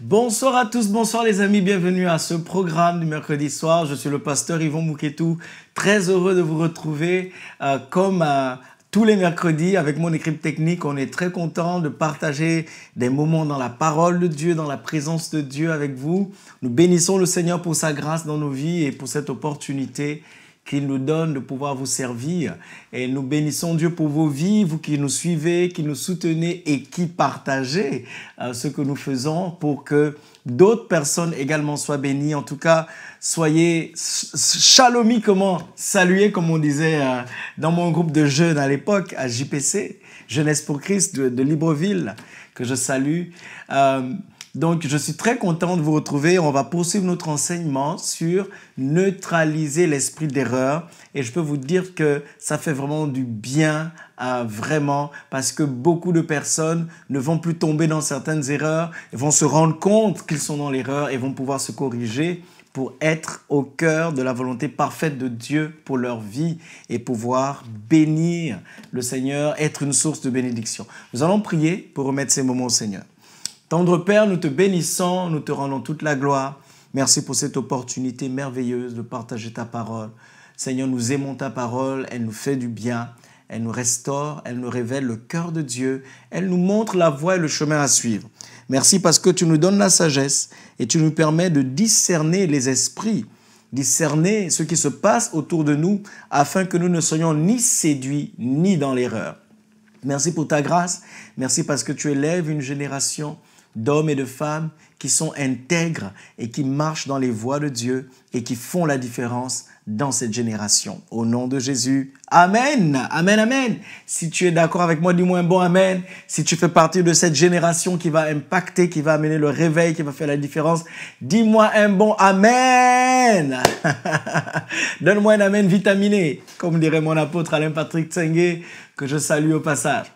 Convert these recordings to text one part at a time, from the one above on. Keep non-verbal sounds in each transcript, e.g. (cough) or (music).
Bonsoir à tous, bonsoir les amis, bienvenue à ce programme du mercredi soir. Je suis le pasteur Yvon Mouquetou. très heureux de vous retrouver euh, comme euh, tous les mercredis avec mon équipe technique. On est très content de partager des moments dans la parole de Dieu, dans la présence de Dieu avec vous. Nous bénissons le Seigneur pour sa grâce dans nos vies et pour cette opportunité qu'il nous donne de pouvoir vous servir. Et nous bénissons Dieu pour vos vies, vous qui nous suivez, qui nous soutenez et qui partagez euh, ce que nous faisons pour que d'autres personnes également soient bénies. En tout cas, soyez comment saluer comme on disait euh, dans mon groupe de jeunes à l'époque, à JPC, Jeunesse pour Christ de, Libreville, que je salue. Euh, donc, je suis très content de vous retrouver. On va poursuivre notre enseignement sur neutraliser l'esprit d'erreur. Et je peux vous dire que ça fait vraiment du bien, vraiment, parce que beaucoup de personnes ne vont plus tomber dans certaines erreurs, vont se rendre compte qu'ils sont dans l'erreur et vont pouvoir se corriger pour être au cœur de la volonté parfaite de Dieu pour leur vie et pouvoir bénir le Seigneur, être une source de bénédiction. Nous allons prier pour remettre ces moments au Seigneur. Tendre Père, nous te bénissons, nous te rendons toute la gloire. Merci pour cette opportunité merveilleuse de partager ta parole. Seigneur, nous aimons ta parole, elle nous fait du bien, elle nous restaure, elle nous révèle le cœur de Dieu, elle nous montre la voie et le chemin à suivre. Merci parce que tu nous donnes la sagesse et tu nous permets de discerner les esprits, discerner ce qui se passe autour de nous afin que nous ne soyons ni séduits ni dans l'erreur. Merci pour ta grâce, merci parce que tu élèves une génération d'hommes et de femmes qui sont intègres et qui marchent dans les voies de Dieu et qui font la différence dans cette génération. Au nom de Jésus, Amen, Amen, Amen. Si tu es d'accord avec moi, dis-moi un bon Amen. Si tu fais partie de cette génération qui va impacter, qui va amener le réveil, qui va faire la différence, dis-moi un bon Amen. (laughs) Donne-moi un Amen vitaminé, comme dirait mon apôtre Alain Patrick Tsengue, que je salue au passage.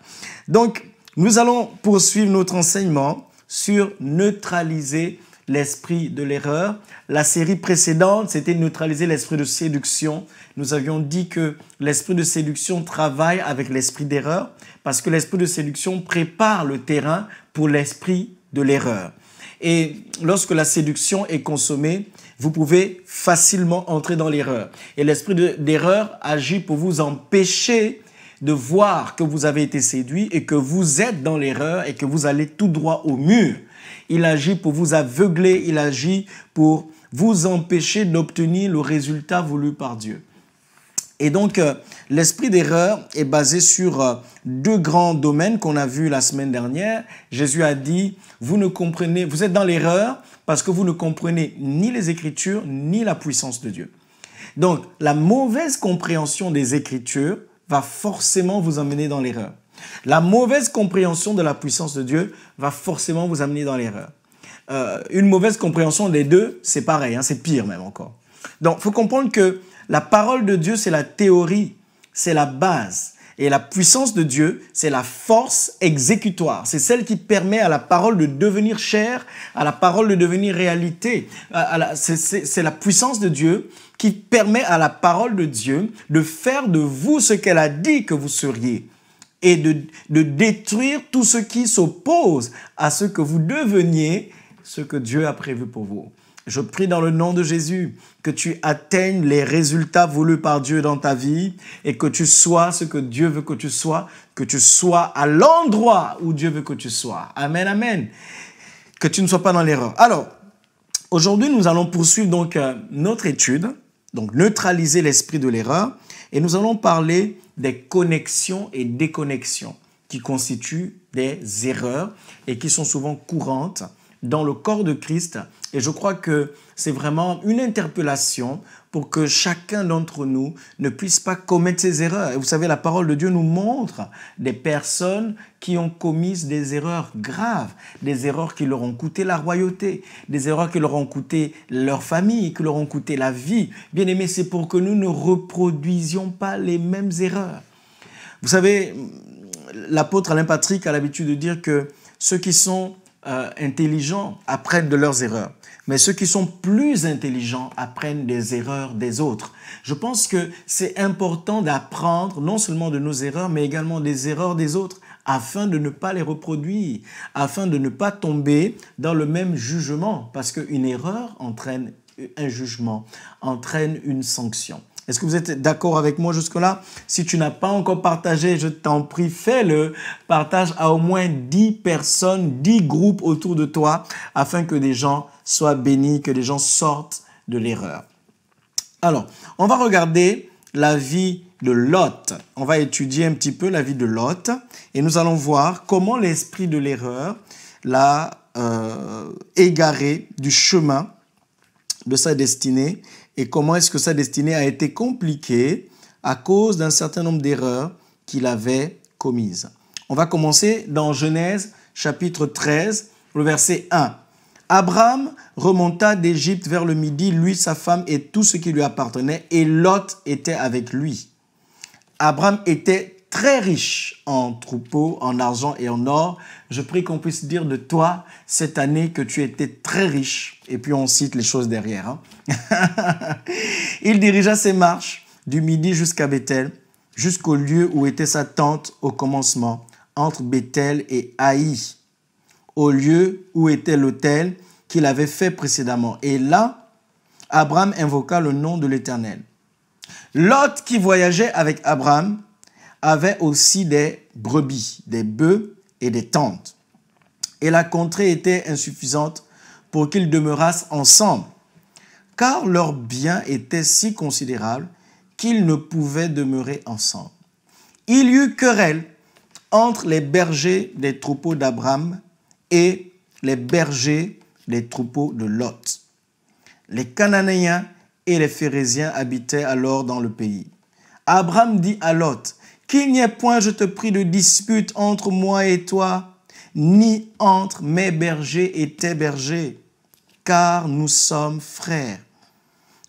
Donc, nous allons poursuivre notre enseignement sur neutraliser l'esprit de l'erreur. La série précédente, c'était neutraliser l'esprit de séduction. Nous avions dit que l'esprit de séduction travaille avec l'esprit d'erreur parce que l'esprit de séduction prépare le terrain pour l'esprit de l'erreur. Et lorsque la séduction est consommée, vous pouvez facilement entrer dans l'erreur. Et l'esprit d'erreur agit pour vous empêcher de voir que vous avez été séduit et que vous êtes dans l'erreur et que vous allez tout droit au mur. Il agit pour vous aveugler, il agit pour vous empêcher d'obtenir le résultat voulu par Dieu. Et donc, euh, l'esprit d'erreur est basé sur euh, deux grands domaines qu'on a vus la semaine dernière. Jésus a dit, vous ne comprenez, vous êtes dans l'erreur parce que vous ne comprenez ni les Écritures, ni la puissance de Dieu. Donc, la mauvaise compréhension des Écritures va forcément vous amener dans l'erreur. La mauvaise compréhension de la puissance de Dieu va forcément vous amener dans l'erreur. Euh, une mauvaise compréhension des deux, c'est pareil, hein, c'est pire même encore. Donc, faut comprendre que la parole de Dieu, c'est la théorie, c'est la base. Et la puissance de Dieu, c'est la force exécutoire. C'est celle qui permet à la parole de devenir chair, à la parole de devenir réalité. Euh, c'est la puissance de Dieu qui permet à la parole de Dieu de faire de vous ce qu'elle a dit que vous seriez et de, de détruire tout ce qui s'oppose à ce que vous deveniez, ce que Dieu a prévu pour vous. Je prie dans le nom de Jésus que tu atteignes les résultats voulus par Dieu dans ta vie et que tu sois ce que Dieu veut que tu sois, que tu sois à l'endroit où Dieu veut que tu sois. Amen, amen. Que tu ne sois pas dans l'erreur. Alors, aujourd'hui, nous allons poursuivre donc euh, notre étude donc neutraliser l'esprit de l'erreur. Et nous allons parler des connexions et déconnexions qui constituent des erreurs et qui sont souvent courantes dans le corps de Christ. Et je crois que c'est vraiment une interpellation pour que chacun d'entre nous ne puisse pas commettre ses erreurs. Et vous savez, la parole de Dieu nous montre des personnes qui ont commis des erreurs graves, des erreurs qui leur ont coûté la royauté, des erreurs qui leur ont coûté leur famille, qui leur ont coûté la vie. Bien aimé, c'est pour que nous ne reproduisions pas les mêmes erreurs. Vous savez, l'apôtre Alain Patrick a l'habitude de dire que ceux qui sont euh, intelligents apprennent de leurs erreurs, mais ceux qui sont plus intelligents apprennent des erreurs des autres. Je pense que c'est important d'apprendre non seulement de nos erreurs, mais également des erreurs des autres afin de ne pas les reproduire, afin de ne pas tomber dans le même jugement, parce qu'une erreur entraîne un jugement, entraîne une sanction. Est-ce que vous êtes d'accord avec moi jusque-là Si tu n'as pas encore partagé, je t'en prie, fais-le. Partage à au moins 10 personnes, 10 groupes autour de toi afin que des gens soient bénis, que les gens sortent de l'erreur. Alors, on va regarder la vie de Lot. On va étudier un petit peu la vie de Lot et nous allons voir comment l'esprit de l'erreur l'a euh, égaré du chemin de sa destinée et comment est-ce que sa destinée a été compliquée à cause d'un certain nombre d'erreurs qu'il avait commises. On va commencer dans Genèse chapitre 13, le verset 1. Abraham remonta d'Égypte vers le midi, lui, sa femme et tout ce qui lui appartenait, et Lot était avec lui. Abraham était très riche en troupeaux, en argent et en or. Je prie qu'on puisse dire de toi cette année que tu étais très riche. Et puis on cite les choses derrière. Hein. (laughs) Il dirigea ses marches du midi jusqu'à Bethel, jusqu'au lieu où était sa tente au commencement, entre Bethel et Haï, au lieu où était l'autel qu'il avait fait précédemment. Et là, Abraham invoqua le nom de l'Éternel. Lot qui voyageait avec Abraham avait aussi des brebis, des bœufs et des tentes. Et la contrée était insuffisante pour qu'ils demeurassent ensemble, car leurs biens étaient si considérables qu'ils ne pouvaient demeurer ensemble. Il y eut querelle entre les bergers des troupeaux d'Abraham et les bergers des troupeaux de Lot. Les Cananéens et les Phérésiens habitaient alors dans le pays. Abraham dit à Lot, qu'il n'y ait point, je te prie, de dispute entre moi et toi, ni entre mes bergers et tes bergers, car nous sommes frères.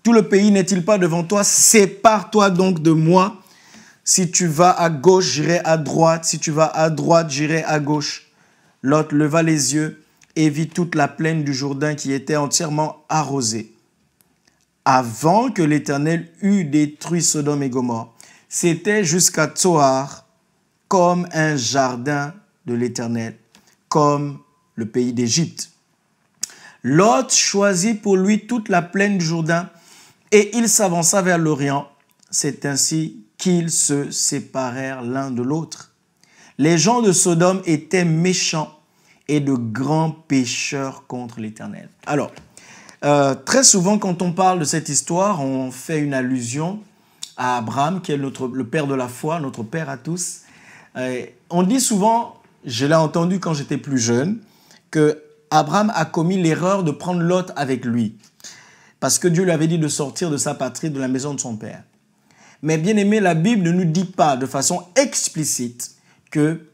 Tout le pays n'est-il pas devant toi Sépare-toi donc de moi. Si tu vas à gauche, j'irai à droite. Si tu vas à droite, j'irai à gauche. L'autre leva les yeux et vit toute la plaine du Jourdain qui était entièrement arrosée. Avant que l'Éternel eût détruit Sodome et Gomorrhe. C'était jusqu'à Tsoar comme un jardin de l'Éternel, comme le pays d'Égypte. Lot choisit pour lui toute la plaine du Jourdain et il s'avança vers l'Orient. C'est ainsi qu'ils se séparèrent l'un de l'autre. Les gens de Sodome étaient méchants et de grands pécheurs contre l'Éternel. Alors, euh, très souvent quand on parle de cette histoire, on fait une allusion à Abraham, qui est notre, le père de la foi, notre père à tous. Euh, on dit souvent, je l'ai entendu quand j'étais plus jeune, que Abraham a commis l'erreur de prendre Lot avec lui, parce que Dieu lui avait dit de sortir de sa patrie, de la maison de son père. Mais bien aimé, la Bible ne nous dit pas de façon explicite que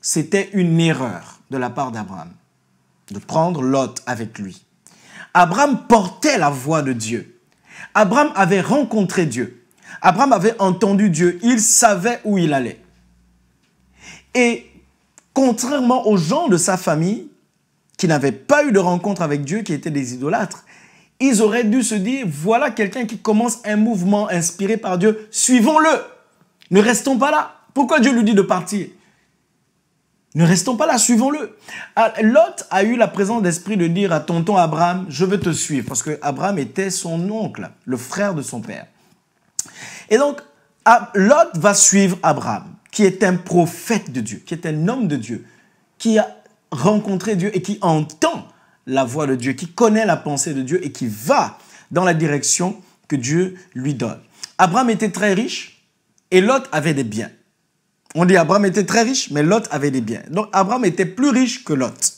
c'était une erreur de la part d'Abraham de prendre Lot avec lui. Abraham portait la voix de Dieu. Abraham avait rencontré Dieu. Abraham avait entendu Dieu, il savait où il allait. Et contrairement aux gens de sa famille, qui n'avaient pas eu de rencontre avec Dieu, qui étaient des idolâtres, ils auraient dû se dire, voilà quelqu'un qui commence un mouvement inspiré par Dieu, suivons-le, ne restons pas là. Pourquoi Dieu lui dit de partir Ne restons pas là, suivons-le. Ah, Lot a eu la présence d'esprit de dire à tonton Abraham, je veux te suivre, parce que Abraham était son oncle, le frère de son père. Et donc, ah, Lot va suivre Abraham, qui est un prophète de Dieu, qui est un homme de Dieu, qui a rencontré Dieu et qui entend la voix de Dieu, qui connaît la pensée de Dieu et qui va dans la direction que Dieu lui donne. Abraham était très riche et Lot avait des biens. On dit Abraham était très riche, mais Lot avait des biens. Donc Abraham était plus riche que Lot.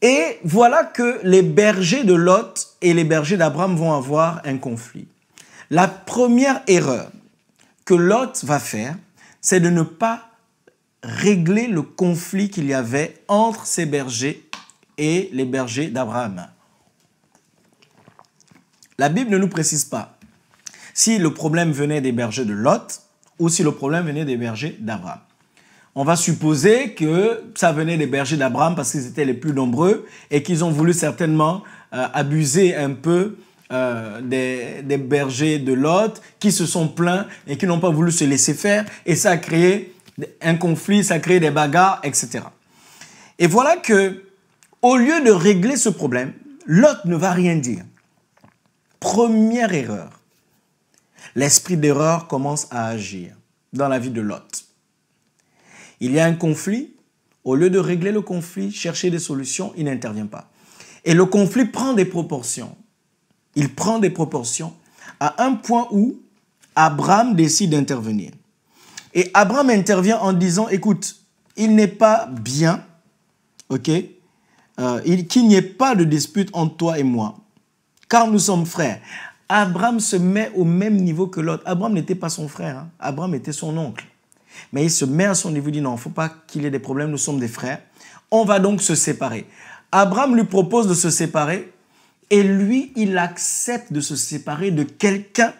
Et voilà que les bergers de Lot et les bergers d'Abraham vont avoir un conflit. La première erreur que Lot va faire, c'est de ne pas régler le conflit qu'il y avait entre ses bergers et les bergers d'Abraham. La Bible ne nous précise pas si le problème venait des bergers de Lot ou si le problème venait des bergers d'Abraham. On va supposer que ça venait des bergers d'Abraham parce qu'ils étaient les plus nombreux et qu'ils ont voulu certainement euh, abuser un peu euh, des, bergers de Lot qui se sont plaints et qui n'ont pas voulu se laisser faire. Et ça a créé un conflit, ça a créé des bagarres, etc. Et voilà que, au lieu de régler ce problème, Lot ne va rien dire. Première erreur. L'esprit d'erreur commence à agir dans la vie de Lot. Il y a un conflit. Au lieu de régler le conflit, chercher des solutions, il n'intervient pas. Et le conflit prend des proportions. Il prend des proportions à un point où Abraham décide d'intervenir. Et Abraham intervient en disant, écoute, il n'est pas bien, ok, euh, qu'il n'y ait pas de dispute entre toi et moi, car nous sommes frères. Abraham se met au même niveau que l'autre. Abraham n'était pas son frère, hein. Abraham était son oncle. Mais il se met à son niveau, il dit non, il ne faut pas qu'il ait des problèmes, nous sommes des frères. On va donc se séparer. Abraham lui propose de se séparer, et lui, il accepte de se séparer de quelqu'un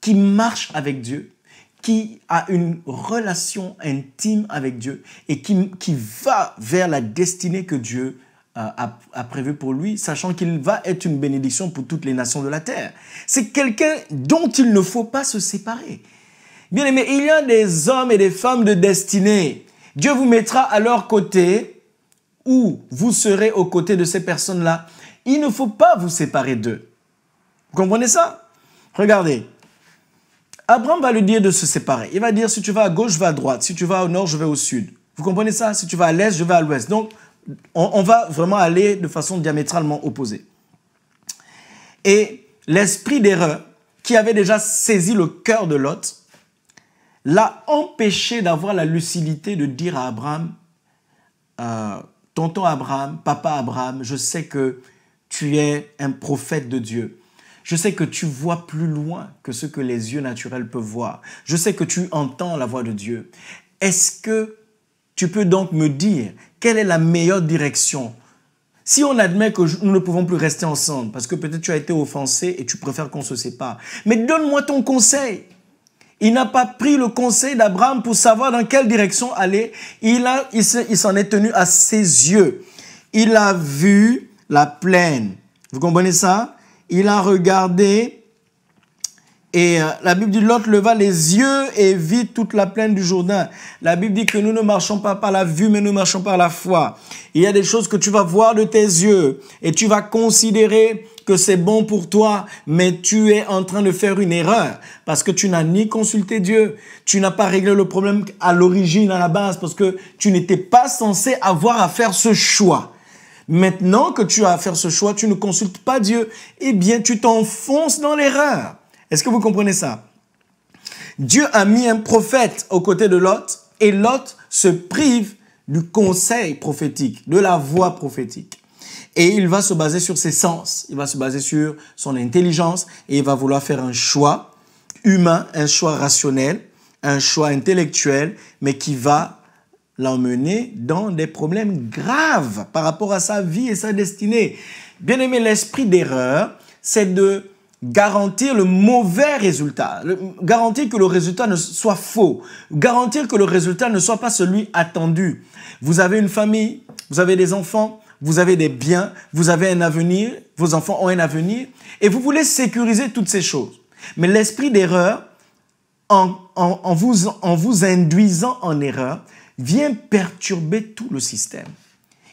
qui marche avec Dieu, qui a une relation intime avec Dieu et qui, va vers la destinée que Dieu euh, a, a prévue pour lui, sachant qu'il va être une bénédiction pour toutes les nations de la terre. C'est quelqu'un dont il ne faut pas se séparer. Bien aimé, il y a des hommes et des femmes de destinée. Dieu vous mettra à leur côté ou vous serez aux côtés de ces personnes-là il ne faut pas vous séparer d'eux. Vous comprenez ça Regardez. Abraham va lui dire de se séparer. Il va dire si tu vas à gauche, je vais à droite. Si tu vas au nord, je vais au sud. Vous comprenez ça Si tu vas à l'est, je vais à l'ouest. Donc, on, va vraiment aller de façon diamétralement opposée. Et l'esprit d'erreur qui avait déjà saisi le cœur de Lot l'a empêché d'avoir la lucidité de dire à Abraham, euh, tonton Abraham, papa Abraham, je sais que tu es un prophète de Dieu. Je sais que tu vois plus loin que ce que les yeux naturels peuvent voir. Je sais que tu entends la voix de Dieu. Est-ce que tu peux donc me dire quelle est la meilleure direction si on admet que nous ne pouvons plus rester ensemble, parce que peut-être tu as été offensé et tu préfères qu'on se sépare, mais donne-moi ton conseil. Il n'a pas pris le conseil d'Abraham pour savoir dans quelle direction aller. Il, s'en est tenu à ses yeux. Il a vu la plaine. Vous comprenez ça Il a regardé et euh, la Bible dit l'autre leva les yeux et vit toute la plaine du Jourdain. La Bible dit que nous ne marchons pas par la vue, mais nous marchons par la foi. Il y a des choses que tu vas voir de tes yeux et tu vas considérer que c'est bon pour toi, mais tu es en train de faire une erreur parce que tu n'as ni consulté Dieu, tu n'as pas réglé le problème à l'origine, à la base, parce que tu n'étais pas censé avoir à faire ce choix. Maintenant que tu as à faire ce choix, tu ne consultes pas Dieu. Eh bien, tu t'enfonces dans l'erreur. Est-ce que vous comprenez ça Dieu a mis un prophète aux côtés de Lot et Lot se prive du conseil prophétique, de la voix prophétique. Et il va se baser sur ses sens, il va se baser sur son intelligence et il va vouloir faire un choix humain, un choix rationnel, un choix intellectuel, mais qui va l'emmener dans des problèmes graves par rapport à sa vie et sa destinée. Bien aimé, l'esprit d'erreur, c'est de garantir le mauvais résultat, garantir que le résultat ne soit faux, garantir que le résultat ne soit pas celui attendu. Vous avez une famille, vous avez des enfants, vous avez des biens, vous avez un avenir, vos enfants ont un avenir, et vous voulez sécuriser toutes ces choses. Mais l'esprit d'erreur, en, vous, en vous induisant en erreur, vient perturber tout le système.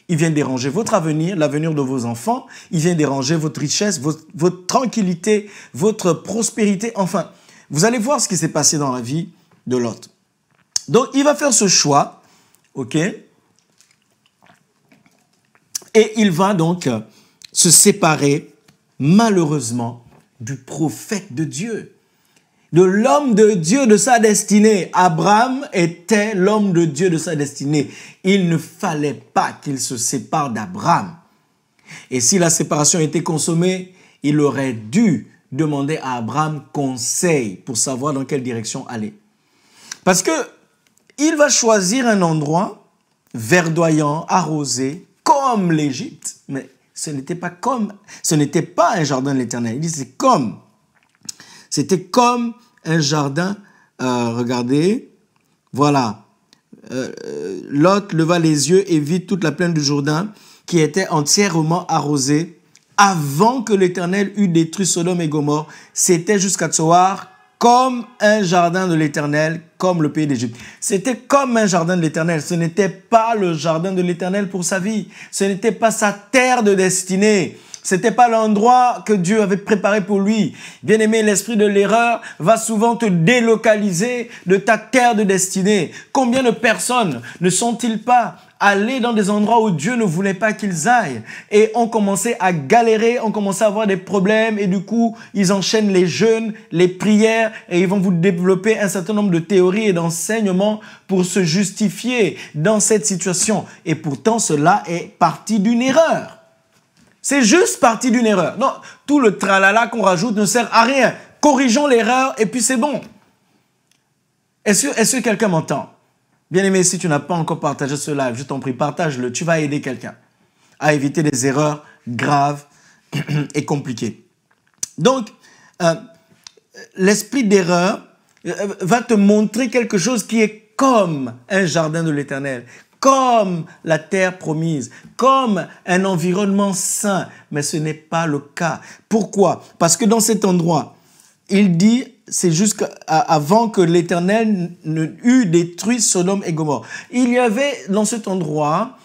Il vient déranger votre avenir, l'avenir de vos enfants, il vient déranger votre richesse, votre, tranquillité, votre prospérité, enfin. Vous allez voir ce qui s'est passé dans la vie de l'autre. Donc, il va faire ce choix, ok Et il va donc euh, se séparer, malheureusement, du prophète de Dieu de l'homme de Dieu de sa destinée. Abraham était l'homme de Dieu de sa destinée. Il ne fallait pas qu'il se sépare d'Abraham. Et si la séparation était consommée, il aurait dû demander à Abraham conseil pour savoir dans quelle direction aller. Parce que il va choisir un endroit verdoyant, arrosé, comme l'Égypte. Mais ce n'était pas comme, ce n'était pas un jardin de l'Éternel. Il dit c'est comme c'était comme un jardin. Euh, regardez, voilà. Euh, euh, Lot leva les yeux et vit toute la plaine du Jourdain qui était entièrement arrosée avant que l'Éternel eût détruit Sodome et Gomorre. C'était jusqu'à soir comme un jardin de l'Éternel, comme le pays d'Égypte. C'était comme un jardin de l'Éternel. Ce n'était pas le jardin de l'Éternel pour sa vie. Ce n'était pas sa terre de destinée. C'était pas l'endroit que Dieu avait préparé pour lui. Bien aimé, l'esprit de l'erreur va souvent te délocaliser de ta terre de destinée. Combien de personnes ne sont-ils pas allés dans des endroits où Dieu ne voulait pas qu'ils aillent et ont commencé à galérer, ont commencé à avoir des problèmes et du coup, ils enchaînent les jeûnes, les prières et ils vont vous développer un certain nombre de théories et d'enseignements pour se justifier dans cette situation. Et pourtant, cela est parti d'une erreur. C'est juste partie d'une erreur. Non, tout le tralala qu'on rajoute ne sert à rien. Corrigeons l'erreur et puis c'est bon. Est-ce que, est quelqu'un m'entend Bien-aimé, si tu n'as pas encore partagé ce live, je t'en prie, partage-le. Tu vas aider quelqu'un à éviter des erreurs graves (clears throat) et compliquées. Donc, euh, l'esprit d'erreur euh, va te montrer quelque chose qui est comme un jardin de l'éternel, comme la terre promise, comme un environnement sain. Mais ce n'est pas le cas. Pourquoi Parce que dans cet endroit, il dit, c'est avant que l'Éternel ne eût détruit Sodome et Gomorrhe, Il y avait dans cet endroit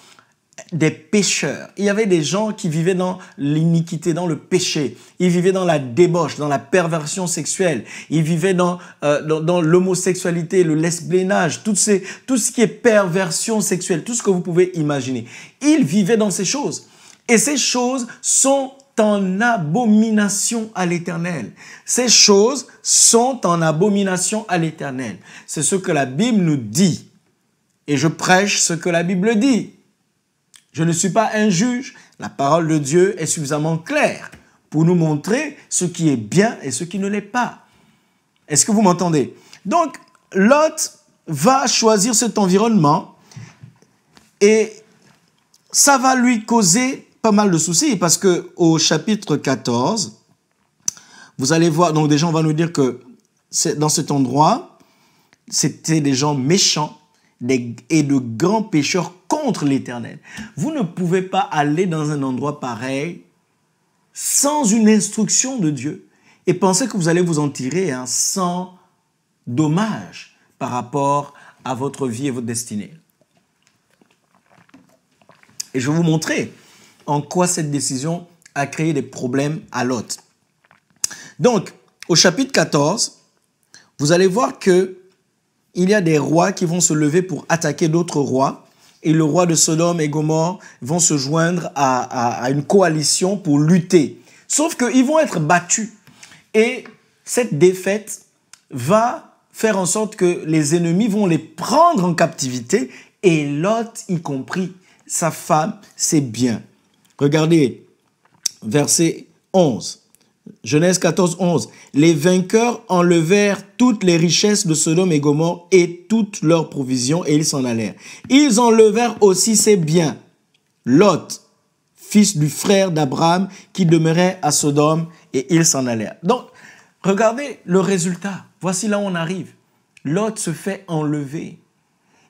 des pécheurs. Il y avait des gens qui vivaient dans l'iniquité, dans le péché. Ils vivaient dans la débauche, dans la perversion sexuelle. Ils vivaient dans, euh, dans, l'homosexualité, le lesblénage, tout ce qui est perversion sexuelle, tout ce que vous pouvez imaginer. Ils vivaient dans ces choses. Et ces choses sont en abomination à l'éternel. Ces choses sont en abomination à l'éternel. C'est ce que la Bible nous dit. Et je prêche ce que la Bible dit. Je ne suis pas un juge. La parole de Dieu est suffisamment claire pour nous montrer ce qui est bien et ce qui ne l'est pas. Est-ce que vous m'entendez Donc, Lot va choisir cet environnement et ça va lui causer pas mal de soucis parce que au chapitre 14, vous allez voir, donc des gens va nous dire que dans cet endroit, c'était des gens méchants, et de grands pécheurs contre l'Éternel. Vous ne pouvez pas aller dans un endroit pareil sans une instruction de Dieu et penser que vous allez vous en tirer hein, sans dommage par rapport à votre vie et votre destinée. Et je vais vous montrer en quoi cette décision a créé des problèmes à l'autre. Donc, au chapitre 14, vous allez voir que il y a des rois qui vont se lever pour attaquer d'autres rois. Et le roi de Sodome et Gomorre vont se joindre à, une coalition pour lutter. Sauf qu'ils vont être battus. Et cette défaite va faire en sorte que les ennemis vont les prendre en captivité. Et Lot, y compris sa femme, c'est bien. Regardez, verset 11. Genèse 14, 11. Les vainqueurs enlevèrent toutes les richesses de Sodome et Gomorre et toutes leurs provisions et ils s'en allèrent. Ils enlevèrent aussi ses biens. Lot, fils du frère d'Abraham, qui demeurait à Sodome et ils s'en allèrent. Donc, regardez le résultat. Voici là où on arrive. Lot se fait enlever.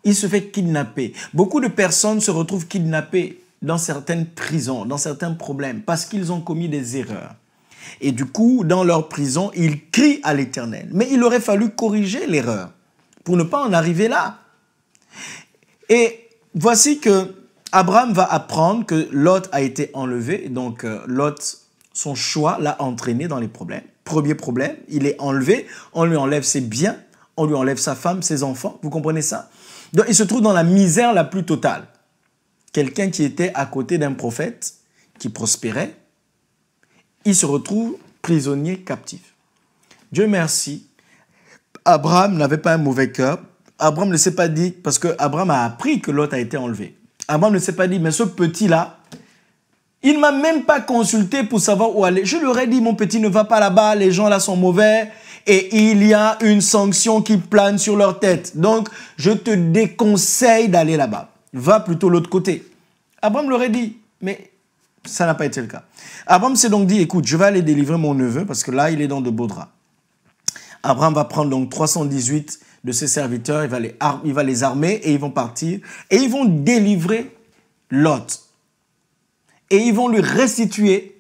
Il se fait kidnapper. Beaucoup de personnes se retrouvent kidnappées dans certaines prisons, dans certains problèmes, parce qu'ils ont commis des erreurs. Et du coup, dans leur prison, ils crient à l'Éternel. Mais il aurait fallu corriger l'erreur pour ne pas en arriver là. Et voici que Abraham va apprendre que Lot a été enlevé. Donc euh, Lot, son choix l'a entraîné dans les problèmes. Premier problème, il est enlevé. On lui enlève ses biens, on lui enlève sa femme, ses enfants. Vous comprenez ça Donc il se trouve dans la misère la plus totale. Quelqu'un qui était à côté d'un prophète qui prospérait, il se retrouve prisonnier captif. Dieu merci, Abraham n'avait pas un mauvais cœur. Abraham ne s'est pas dit, parce que Abraham a appris que l'autre a été enlevé. Abraham ne s'est pas dit, mais ce petit-là, il ne m'a même pas consulté pour savoir où aller. Je lui aurais dit, mon petit, ne va pas là-bas, les gens là sont mauvais et il y a une sanction qui plane sur leur tête. Donc, je te déconseille d'aller là-bas. Va plutôt l'autre côté. Abraham l'aurait dit, mais ça n'a pas été le cas. Abraham s'est donc dit, écoute, je vais aller délivrer mon neveu parce que là, il est dans de beaux draps. Abraham va prendre donc 318 de ses serviteurs, il va les, il va les armer et ils vont partir. Et ils vont délivrer Lot. Et ils vont lui restituer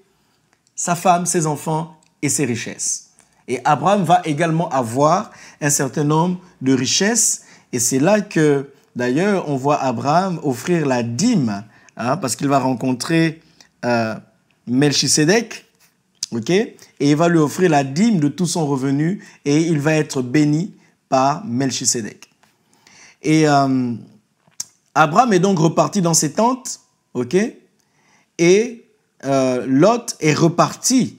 sa femme, ses enfants et ses richesses. Et Abraham va également avoir un certain nombre de richesses. Et c'est là que, d'ailleurs, on voit Abraham offrir la dîme, hein, parce qu'il va rencontrer Melchisedec, ok, et il va lui offrir la dîme de tout son revenu et il va être béni par Melchisedec. Et euh, Abraham est donc reparti dans ses tentes, ok, et euh, Lot est reparti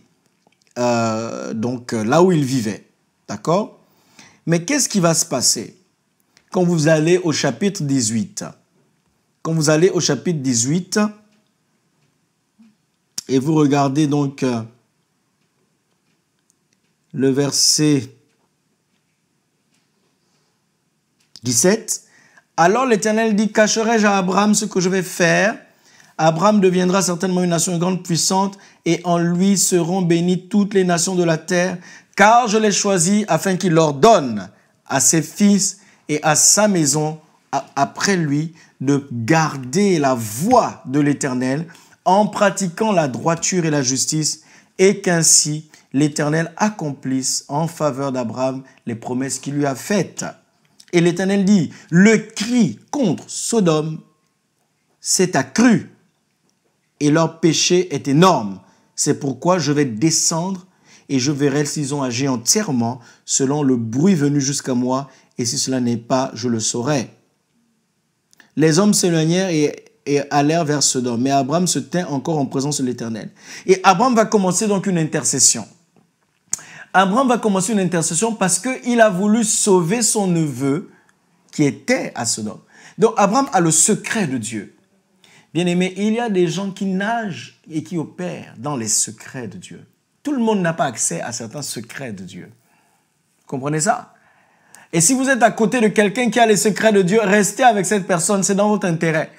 euh, donc là où il vivait, d'accord. Mais qu'est-ce qui va se passer quand vous allez au chapitre 18 Quand vous allez au chapitre 18, et vous regardez donc euh, le verset 17. Alors l'Éternel dit, cacherai-je à Abraham ce que je vais faire Abraham deviendra certainement une nation grande, puissante, et en lui seront bénies toutes les nations de la terre, car je l'ai choisi afin qu'il ordonne à ses fils et à sa maison, après lui, de garder la voie de l'Éternel en pratiquant la droiture et la justice, et qu'ainsi l'Éternel accomplisse en faveur d'Abraham les promesses qu'il lui a faites. Et l'Éternel dit, le cri contre Sodome s'est accru, et leur péché est énorme. C'est pourquoi je vais descendre et je verrai s'ils ont agi entièrement selon le bruit venu jusqu'à moi, et si cela n'est pas, je le saurai. Les hommes s'éloignèrent et et allèrent vers Sodome. Mais Abraham se tient encore en présence de l'Éternel. Et Abraham va commencer donc une intercession. Abraham va commencer une intercession parce qu'il a voulu sauver son neveu qui était à Sodome. Donc Abraham a le secret de Dieu. Bien aimé, il y a des gens qui nagent et qui opèrent dans les secrets de Dieu. Tout le monde n'a pas accès à certains secrets de Dieu. Comprenez ça Et si vous êtes à côté de quelqu'un qui a les secrets de Dieu, restez avec cette personne, c'est dans votre intérêt.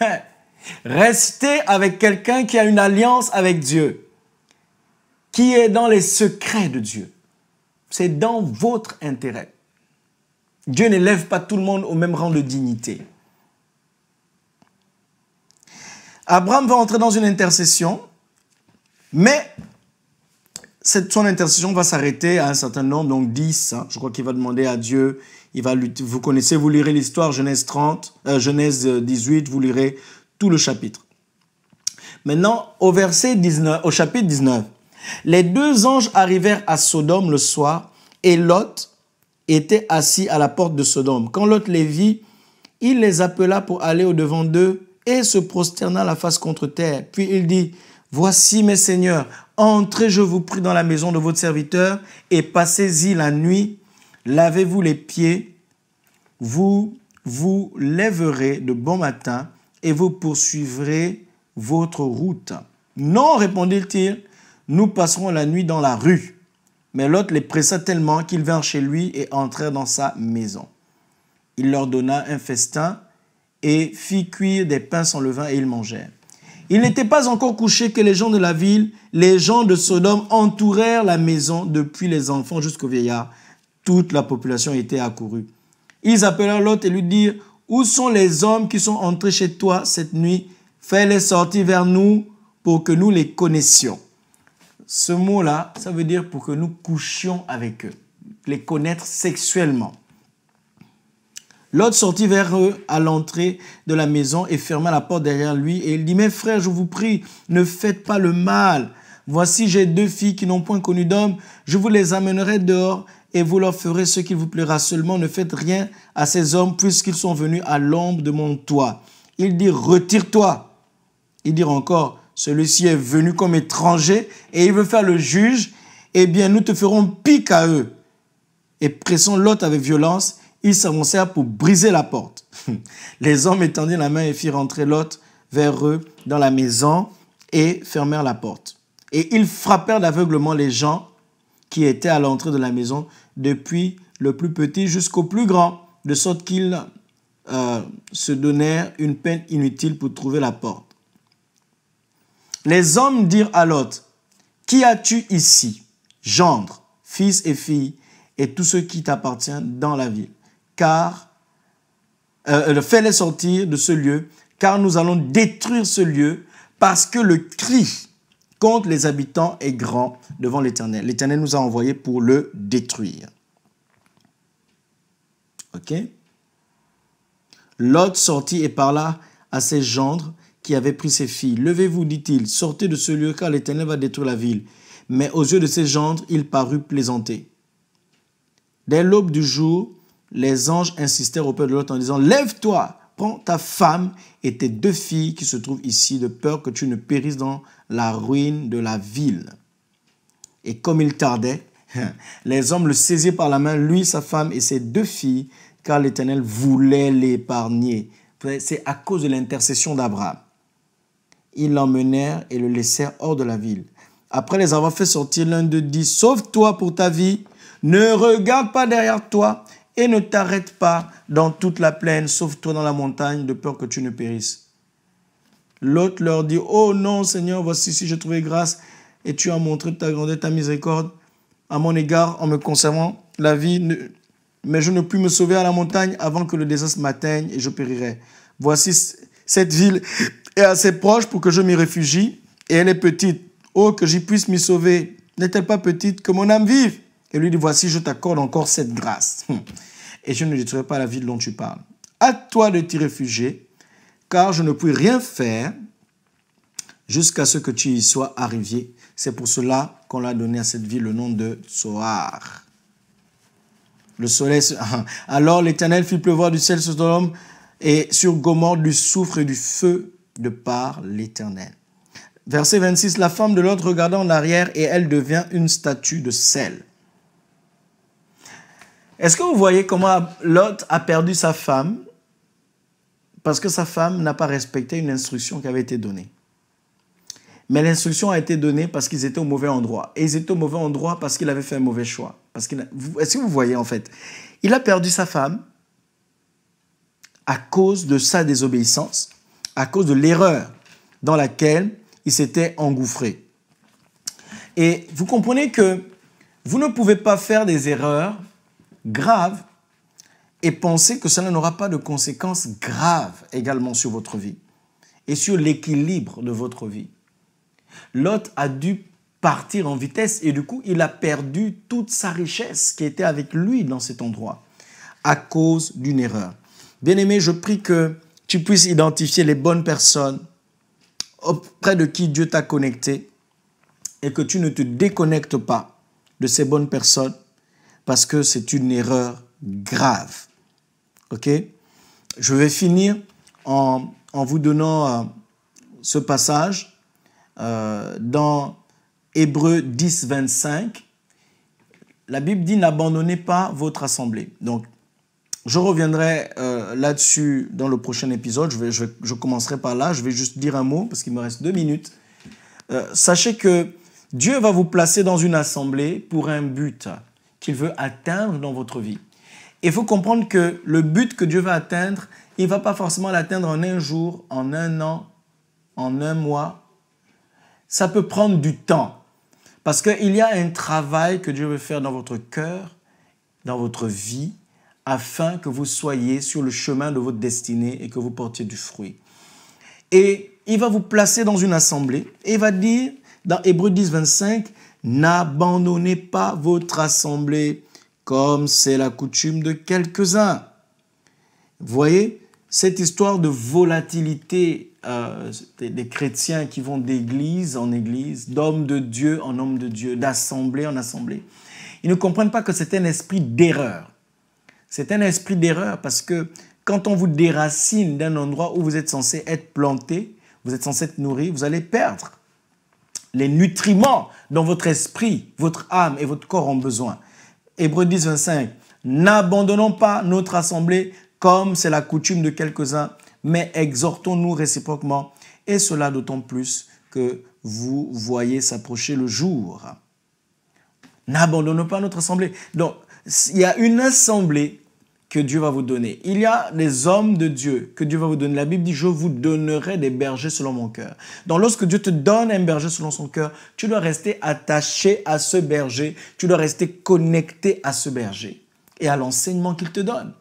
(laughs) Restez avec quelqu'un qui a une alliance avec Dieu, qui est dans les secrets de Dieu. C'est dans votre intérêt. Dieu n'élève pas tout le monde au même rang de dignité. Abraham va entrer dans une intercession, mais cette, son intercession va s'arrêter à un certain nombre, donc 10. Hein. je crois qu'il va demander à Dieu va Vous connaissez, vous lirez l'histoire, Genèse 30, euh, Genèse 18, euh, vous lirez tout le chapitre. Maintenant, au verset 19, au chapitre 19, les deux anges arrivèrent à Sodome le soir et Lot était assis à la porte de Sodome. Quand Lot les vit, il les appela pour aller au-devant d'eux et se prosterna la face contre terre. Puis il dit, Voici mes seigneurs, entrez je vous prie dans la maison de votre serviteur et passez-y la nuit Lavez-vous les pieds, vous vous lèverez de bon matin et vous poursuivrez votre route. Non, répondit-il, nous passerons la nuit dans la rue. Mais l'autre les pressa tellement qu'ils vinrent chez lui et entrèrent dans sa maison. Il leur donna un festin et fit cuire des pains sans levain et ils mangèrent. Il n'était pas encore couché que les gens de la ville, les gens de Sodome entourèrent la maison depuis les enfants jusqu'aux vieillards toute la population était accourue. Ils appelèrent l'autre et lui dirent, Où sont les hommes qui sont entrés chez toi cette nuit Fais-les sortir vers nous pour que nous les connaissions. Ce mot-là, ça veut dire pour que nous couchions avec eux, les connaître sexuellement. L'autre sortit vers eux à l'entrée de la maison et ferma la porte derrière lui et il dit, mes frères, je vous prie, ne faites pas le mal. Voici, j'ai deux filles qui n'ont point connu d'homme. Je vous les amènerai dehors et vous leur ferez ce qu'il vous plaira. Seulement ne faites rien à ces hommes puisqu'ils sont venus à l'ombre de mon toit. Il dit, retire-toi. Il dit encore, celui-ci est venu comme étranger et il veut faire le juge. Eh bien, nous te ferons pique à eux. Et pressant l'autre avec violence, ils s'avancèrent pour briser la porte. (laughs) Les hommes étendirent la main et firent entrer l'autre vers eux dans la maison et fermèrent la porte. Et ils frappèrent d'aveuglement les gens qui étaient à l'entrée de la maison, depuis le plus petit jusqu'au plus grand, de sorte qu'ils euh, se donnèrent une peine inutile pour trouver la porte. Les hommes dirent à l'autre, « Qui as-tu ici Gendre, fils et fille, et tout ce qui t'appartient dans la ville. Car, euh, euh, fais-les sortir de ce lieu, car nous allons détruire ce lieu, parce que le cri contre les habitants est grand devant l'Éternel. L'Éternel nous a envoyés pour le détruire. Ok Lot sortit et parla à ses gendres qui avaient pris ses filles. Levez-vous, dit-il, sortez de ce lieu car l'Éternel va détruire la ville. Mais aux yeux de ses gendres, il parut plaisanter. Dès l'aube du jour, les anges insistèrent auprès de Lot en disant, Lève-toi, prends ta femme et tes deux filles qui se trouvent ici, de peur que tu ne périsses dans la ruine de la ville. Et comme il tardait, (laughs) les hommes le saisirent par la main, lui, sa femme et ses deux filles, car l'Éternel voulait l'épargner. C'est à cause de l'intercession d'Abraham. Ils l'emmenèrent et le laissèrent hors de la ville. Après les avoir fait sortir, l'un d'eux dit, sauve-toi pour ta vie, ne regarde pas derrière toi et ne t'arrête pas dans toute la plaine, sauf toi dans la montagne, de peur que tu ne périsses. L'autre leur dit, oh non Seigneur, voici si j'ai trouvé grâce, et tu as montré ta grandeur, ta miséricorde à mon égard en me conservant la vie, mais je ne puis me sauver à la montagne avant que le désastre m'atteigne et je périrai. Voici cette ville est assez proche pour que je m'y réfugie, et elle est petite. Oh, que j'y puisse m'y sauver. N'est-elle pas petite que mon âme vive Et lui dit, voici, je t'accorde encore cette grâce. Hmm. et je ne détruirai pas la ville dont tu parles. À toi de t'y réfugier, car je ne puis rien faire jusqu'à ce que tu y sois arrivé. C'est pour cela qu'on l'a donné à cette ville le nom de Sohar. Le soleil. (laughs) Alors l'Éternel fit pleuvoir du ciel sur l'homme et sur Gomorre du soufre et du feu de par l'Éternel. Verset 26, la femme de l'autre regarda en arrière et elle devient une statue de sel. Est-ce que vous voyez comment Lot a perdu sa femme parce que sa femme n'a pas respecté une instruction qui avait été donnée Mais l'instruction a été donnée parce qu'ils étaient au mauvais endroit. Et ils étaient au mauvais endroit parce qu'il avait fait un mauvais choix. Est-ce que vous voyez en fait Il a perdu sa femme à cause de sa désobéissance, à cause de l'erreur dans laquelle il s'était engouffré. Et vous comprenez que vous ne pouvez pas faire des erreurs grave, et pensez que cela n'aura pas de conséquences graves également sur votre vie et sur l'équilibre de votre vie. Lot a dû partir en vitesse et du coup il a perdu toute sa richesse qui était avec lui dans cet endroit à cause d'une erreur. Bien-aimé, je prie que tu puisses identifier les bonnes personnes auprès de qui Dieu t'a connecté et que tu ne te déconnectes pas de ces bonnes personnes parce que c'est une erreur grave. OK Je vais finir en, en vous donnant euh, ce passage euh, dans Hébreu 10, 25. La Bible dit n'abandonnez pas votre assemblée. Donc, je reviendrai euh, là-dessus dans le prochain épisode. Je, vais, je, je, commencerai par là. Je vais juste dire un mot parce qu'il me reste deux minutes. sachez que Dieu va vous placer dans une assemblée pour un but qu'il veut atteindre dans votre vie. Il faut comprendre que le but que Dieu va atteindre, il va pas forcément l'atteindre en un jour, en un an, en un mois. Ça peut prendre du temps. Parce qu'il y a un travail que Dieu veut faire dans votre cœur, dans votre vie, afin que vous soyez sur le chemin de votre destinée et que vous portiez du fruit. Et il va vous placer dans une assemblée et il va dire, dans Hébreu 10, 25, n'abandonnez pas votre assemblée comme c'est la coutume de quelques-uns. Voyez, cette histoire de volatilité euh, des chrétiens qui vont d'église en église, d'homme de Dieu en homme de Dieu, d'assemblée en assemblée, ils ne comprennent pas que c'est un esprit d'erreur. C'est un esprit d'erreur parce que quand on vous déracine d'un endroit où vous êtes censé être planté, vous êtes censé être nourri, vous allez perdre les nutriments dont votre esprit, votre âme et votre corps ont besoin. Hébreu 10, 25. N'abandonnons pas notre assemblée comme c'est la coutume de quelques-uns, mais exhortons-nous réciproquement, et cela d'autant plus que vous voyez s'approcher le jour. N'abandonnons pas notre assemblée. Donc, il y a une assemblée que Dieu va vous donner. Il y a les hommes de Dieu que Dieu va vous donner. La Bible dit, je vous donnerai des bergers selon mon cœur. Donc lorsque Dieu te donne un berger selon son cœur, tu dois rester attaché à ce berger, tu dois rester connecté à ce berger et à l'enseignement qu'il te donne.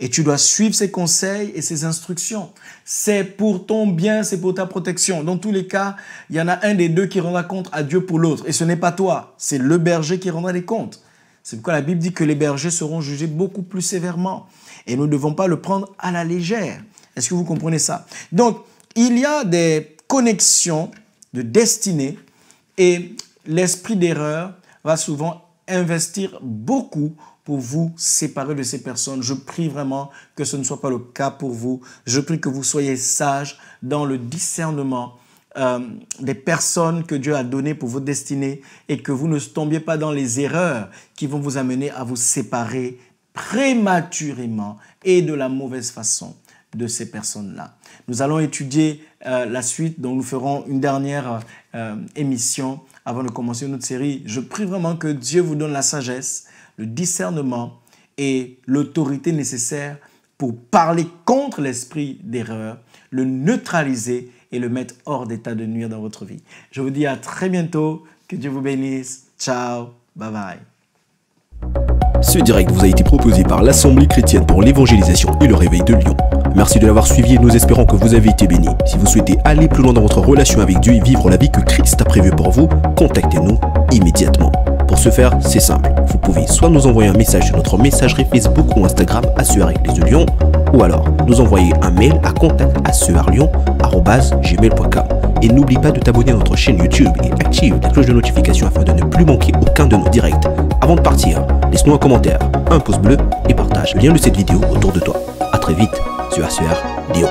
Et tu dois suivre ses conseils et ses instructions. C'est pour ton bien, c'est pour ta protection. Dans tous les cas, il y en a un des deux qui rendra compte à Dieu pour l'autre. Et ce n'est pas toi, c'est le berger qui rendra les comptes. C'est pourquoi la Bible dit que les bergers seront jugés beaucoup plus sévèrement. Et nous ne devons pas le prendre à la légère. Est-ce que vous comprenez ça Donc, il y a des connexions de destinée et l'esprit d'erreur va souvent investir beaucoup pour vous séparer de ces personnes. Je prie vraiment que ce ne soit pas le cas pour vous. Je prie que vous soyez sages dans le discernement euh, des personnes que Dieu a données pour votre destinée et que vous ne tombiez pas dans les erreurs qui vont vous amener à vous séparer prématurément et de la mauvaise façon de ces personnes-là. Nous allons étudier euh, la suite, dont nous ferons une dernière euh, émission avant de commencer notre série. Je prie vraiment que Dieu vous donne la sagesse, le discernement et l'autorité nécessaire pour parler contre l'esprit d'erreur, le neutraliser et le mettre hors d'état de nuire dans votre vie. Je vous dis à très bientôt. Que Dieu vous bénisse. Ciao. Bye bye. Ce direct vous a été proposé par l'Assemblée chrétienne pour l'évangélisation et le réveil de Lyon. Merci de l'avoir suivi et nous espérons que vous avez été béni. Si vous souhaitez aller plus loin dans votre relation avec Dieu et vivre la vie que Christ a prévue pour vous, contactez-nous immédiatement. Pour ce faire, c'est simple. Vous pouvez soit nous envoyer un message sur notre messagerie Facebook ou Instagram à les de Lyon, ou alors nous envoyer un mail à contact à gmail.com. Et n'oublie pas de t'abonner à notre chaîne YouTube et active la cloche de notification afin de ne plus manquer aucun de nos directs. Avant de partir, laisse-nous un commentaire, un pouce bleu et partage le lien de cette vidéo autour de toi. A très vite sur ACR DIO